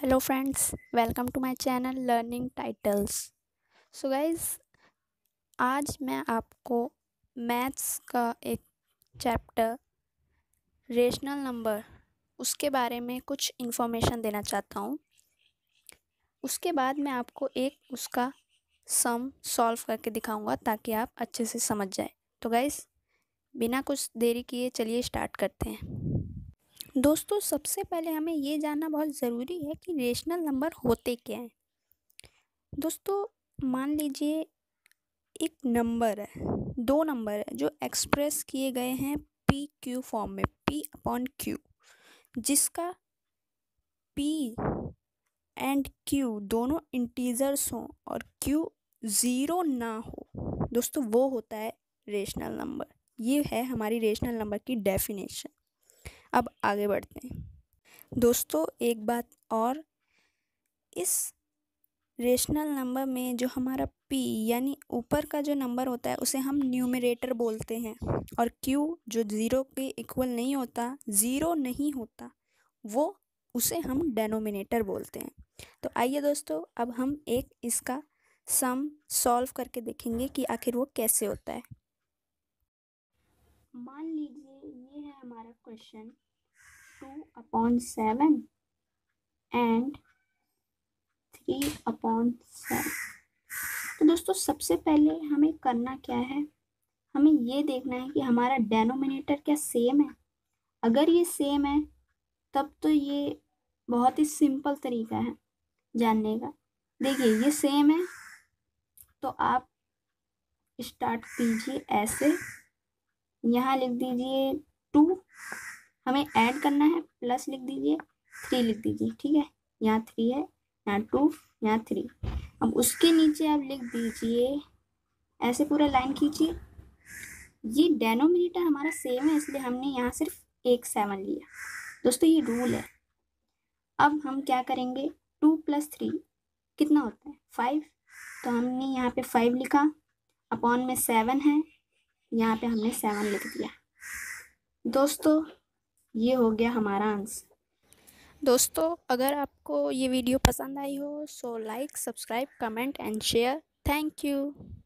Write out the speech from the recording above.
hello friends welcome to my channel learning titles so guys आज मैं आपको maths का एक चैप्टर रेशनल नंबर उसके बारे में कुछ इन्फॉर्मेशन देना चाहता हूँ उसके बाद मैं आपको एक उसका सम सॉल्व करके दिखाऊंगा ताकि आप अच्छे से समझ जाए तो गाइज़ बिना कुछ देरी किए चलिए स्टार्ट करते हैं दोस्तों सबसे पहले हमें ये जानना बहुत ज़रूरी है कि रेशनल नंबर होते क्या हैं दोस्तों मान लीजिए एक नंबर है दो नंबर है जो एक्सप्रेस किए गए हैं पी क्यू फॉर्म में पी अपॉन क्यू जिसका पी एंड क्यू दोनों इंटीजर्स हों और क्यू ज़ीरो ना हो दोस्तों वो होता है रेशनल नंबर ये है हमारी रेशनल नंबर की डेफिनेशन अब आगे बढ़ते हैं दोस्तों एक बात और इस रेशनल नंबर में जो हमारा p यानी ऊपर का जो नंबर होता है उसे हम न्यूमिनेटर बोलते हैं और q जो ज़ीरो के इक्वल नहीं होता ज़ीरो नहीं होता वो उसे हम डेनोमिनेटर बोलते हैं तो आइए दोस्तों अब हम एक इसका सम सॉल्व करके देखेंगे कि आखिर वो कैसे होता है मान लीजिए ये है हमारा question two upon seven and three upon seven तो दोस्तों सबसे पहले हमें करना क्या है हमें ये देखना है कि हमारा डेनोमिनेटर क्या सेम है अगर ये सेम है तब तो ये बहुत ही सिंपल तरीका है जानने का देखिए ये सेम है तो आप स्टार्ट कीजिए ऐसे यहाँ लिख दीजिए टू हमें ऐड करना है प्लस लिख दीजिए थ्री लिख दीजिए ठीक है यहाँ थ्री है यहाँ टू यहाँ थ्री अब उसके नीचे आप लिख दीजिए ऐसे पूरा लाइन खींचिए ये डेनोमिनेटर हमारा सेम है इसलिए हमने यहाँ सिर्फ एक सेवन लिया दोस्तों ये रूल है अब हम क्या करेंगे टू प्लस थ्री कितना होता है फाइव तो हमने यहाँ पे फाइव लिखा अपॉन में सेवन है यहाँ पे हमने सेवन लिख दिया दोस्तों ये हो गया हमारा आंसर दोस्तों अगर आपको ये वीडियो पसंद आई हो so like subscribe comment and share thank you